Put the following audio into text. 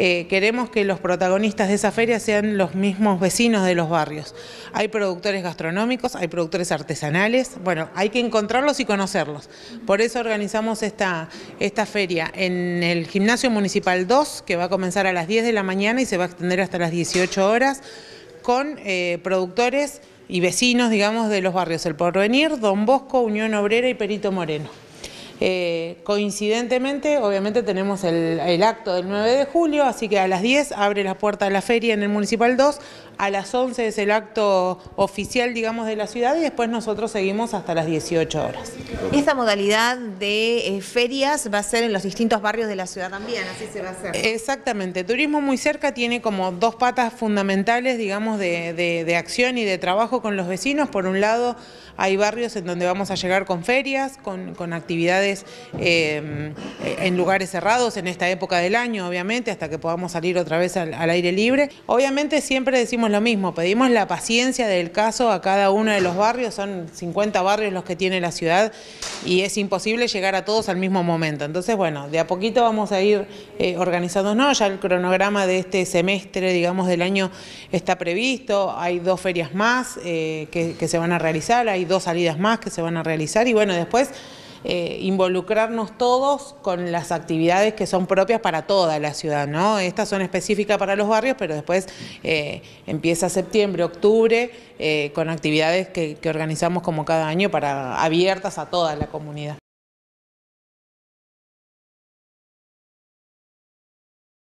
Eh, queremos que los protagonistas de esa feria sean los mismos vecinos de los barrios. Hay productores gastronómicos, hay productores artesanales, bueno, hay que encontrarlos y conocerlos. Por eso organizamos esta, esta feria en el Gimnasio Municipal 2, que va a comenzar a las 10 de la mañana y se va a extender hasta las 18 horas, con eh, productores y vecinos, digamos, de los barrios El Porvenir, Don Bosco, Unión Obrera y Perito Moreno. Eh, coincidentemente, obviamente tenemos el, acto del 9 de julio, así que a las 10 abre la puerta de la feria en el Municipal 2, a las 11 es el acto oficial, digamos, de la ciudad y después nosotros seguimos hasta las 18 horas. Esta modalidad de eh, ferias va a ser en los distintos barrios de la ciudad también, así se va a hacer. Exactamente, Turismo Muy Cerca tiene como dos patas fundamentales, digamos, de, acción y de trabajo con los vecinos. Por un lado, hay barrios en donde vamos a llegar con ferias, con actividades Em, en lugares cerrados en esta época del año, obviamente, hasta que podamos salir otra vez al, aire libre. Obviamente siempre decimos lo mismo, pedimos la paciencia del caso a cada uno de los barrios, son 50 barrios los que tiene la ciudad y es imposible llegar a todos al mismo momento. Entonces, bueno, de a poquito vamos a ir eh, organizándonos, ya el cronograma de este semestre, digamos, del año está previsto, hay dos ferias más eh, que se van a realizar, hay dos salidas más que se van a realizar y bueno, después... Eh, involucrarnos todos con las actividades que son propias para toda la ciudad, ¿no? Estas son específicas para los barrios, pero después eh, empieza septiembre, octubre, eh, con actividades que, que organizamos como cada año para abiertas a toda la comunidad.